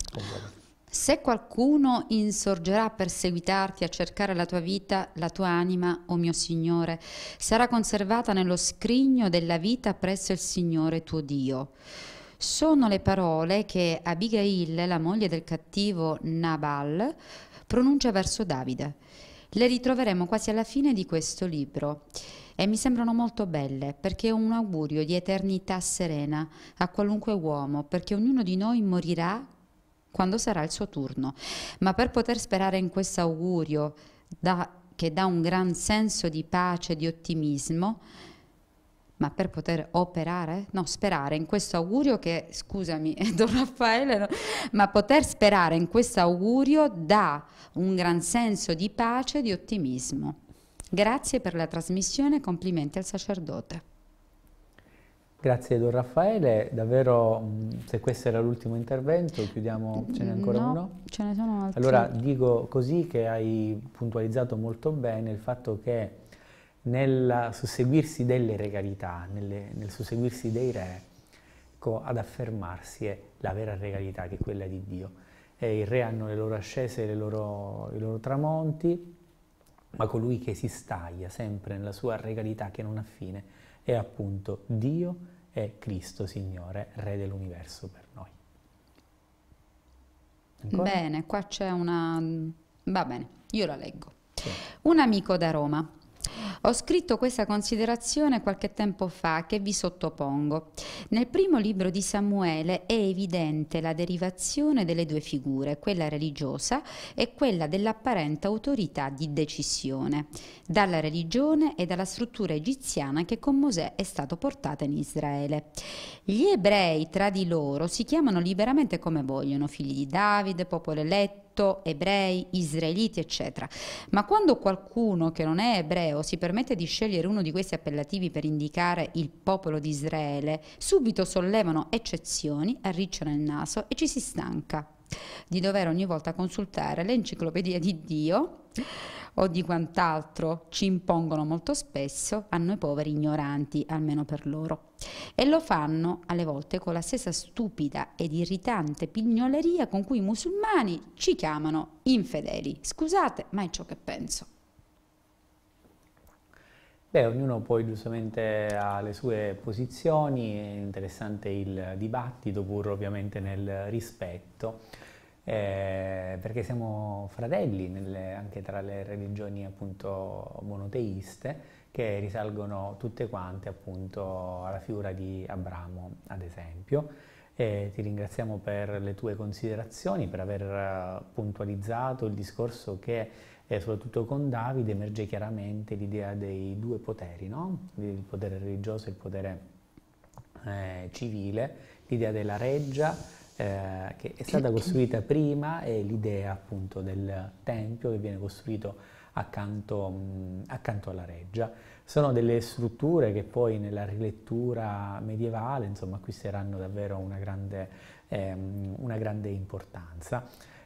Speaker 1: se qualcuno insorgerà a perseguitarti, a cercare la tua vita, la tua anima, o oh mio Signore, sarà conservata nello scrigno della vita presso il Signore tuo Dio. Sono le parole che Abigail, la moglie del cattivo Nabal, pronuncia verso Davide. Le ritroveremo quasi alla fine di questo libro e mi sembrano molto belle perché è un augurio di eternità serena a qualunque uomo, perché ognuno di noi morirà quando sarà il suo turno. Ma per poter sperare in questo augurio da, che dà un gran senso di pace, di ottimismo, ma per poter operare, no, sperare in questo augurio che, scusami Don Raffaele, no, ma poter sperare in questo augurio dà un gran senso di pace e di ottimismo. Grazie per la trasmissione e complimenti al sacerdote.
Speaker 2: Grazie Don Raffaele, davvero mm, se questo era l'ultimo intervento chiudiamo, ce n'è ancora no, uno?
Speaker 1: ce ne sono altri. Allora
Speaker 2: dico così che hai puntualizzato molto bene il fatto che nel susseguirsi delle regalità, nelle, nel susseguirsi dei re, ecco, ad affermarsi è la vera regalità che è quella di Dio. E I re hanno le loro ascese, loro, i loro tramonti, ma colui che si staglia sempre nella sua regalità che non ha fine è appunto Dio e Cristo Signore, Re dell'universo per noi.
Speaker 1: Ancora? Bene, qua c'è una... va bene, io la leggo. Sì. Un amico da Roma ho scritto questa considerazione qualche tempo fa che vi sottopongo. Nel primo libro di Samuele è evidente la derivazione delle due figure, quella religiosa e quella dell'apparente autorità di decisione, dalla religione e dalla struttura egiziana che con Mosè è stato portata in Israele. Gli ebrei tra di loro si chiamano liberamente come vogliono, figli di Davide, popolo eletto, ebrei, israeliti, eccetera. Ma quando qualcuno che non è ebreo si permette di scegliere uno di questi appellativi per indicare il popolo di Israele, subito sollevano eccezioni, arricciano il naso e ci si stanca di dover ogni volta consultare l'enciclopedia di Dio o di quant'altro ci impongono molto spesso a noi poveri ignoranti, almeno per loro. E lo fanno alle volte con la stessa stupida ed irritante pignoleria con cui i musulmani ci chiamano infedeli. Scusate, ma è ciò che penso.
Speaker 2: Beh, ognuno poi giustamente ha le sue posizioni, è interessante il dibattito pur ovviamente nel rispetto eh, perché siamo fratelli nelle, anche tra le religioni appunto monoteiste che risalgono tutte quante appunto alla figura di Abramo ad esempio. E ti ringraziamo per le tue considerazioni, per aver eh, puntualizzato il discorso che eh, soprattutto con Davide emerge chiaramente l'idea dei due poteri, no? il potere religioso e il potere eh, civile, l'idea della reggia eh, che è stata costruita prima e l'idea appunto del tempio che viene costruito accanto, mh, accanto alla reggia. Sono delle strutture che poi nella rilettura medievale insomma, acquisteranno davvero una grande, ehm, una grande importanza.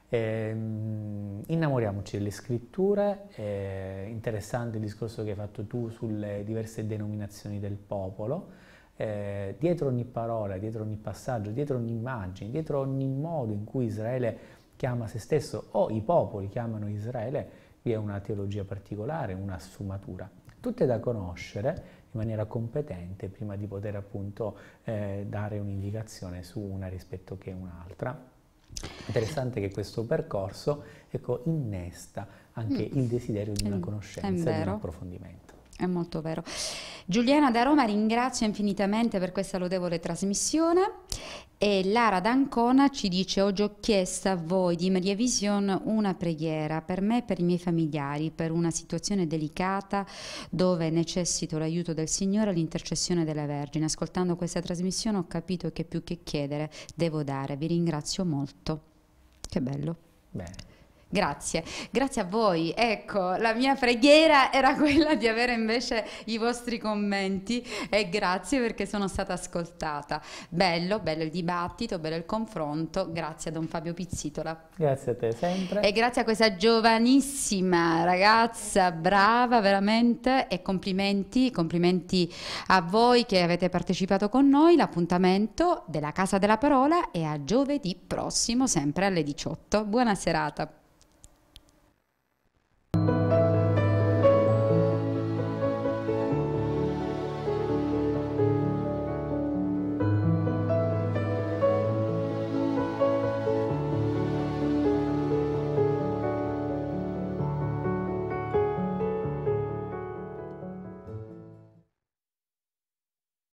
Speaker 2: Eh, innamoriamoci delle scritture, eh, interessante il discorso che hai fatto tu sulle diverse denominazioni del popolo, eh, dietro ogni parola, dietro ogni passaggio, dietro ogni immagine, dietro ogni modo in cui Israele chiama se stesso o i popoli chiamano Israele, vi è una teologia particolare, una sfumatura. Tutte da conoscere in maniera competente prima di poter appunto eh, dare un'indicazione su una rispetto che un'altra. Interessante che questo percorso ecco, innesta anche mm. il desiderio di una conoscenza, e di un approfondimento.
Speaker 1: È molto vero. Giuliana da Roma ringrazio infinitamente per questa lodevole trasmissione e Lara d'Ancona ci dice oggi ho chiesto a voi di Maria Vision una preghiera per me e per i miei familiari per una situazione delicata dove necessito l'aiuto del Signore e l'intercessione della Vergine. Ascoltando questa trasmissione ho capito che più che chiedere devo dare. Vi ringrazio molto. Che bello. Bene. Grazie, grazie a voi. Ecco, la mia preghiera era quella di avere invece i vostri commenti e grazie perché sono stata ascoltata. Bello, bello il dibattito, bello il confronto. Grazie a Don Fabio Pizzitola.
Speaker 2: Grazie a te sempre.
Speaker 1: E grazie a questa giovanissima ragazza, brava veramente e complimenti, complimenti a voi che avete partecipato con noi. L'appuntamento della Casa della Parola è a giovedì prossimo sempre alle 18. Buona serata.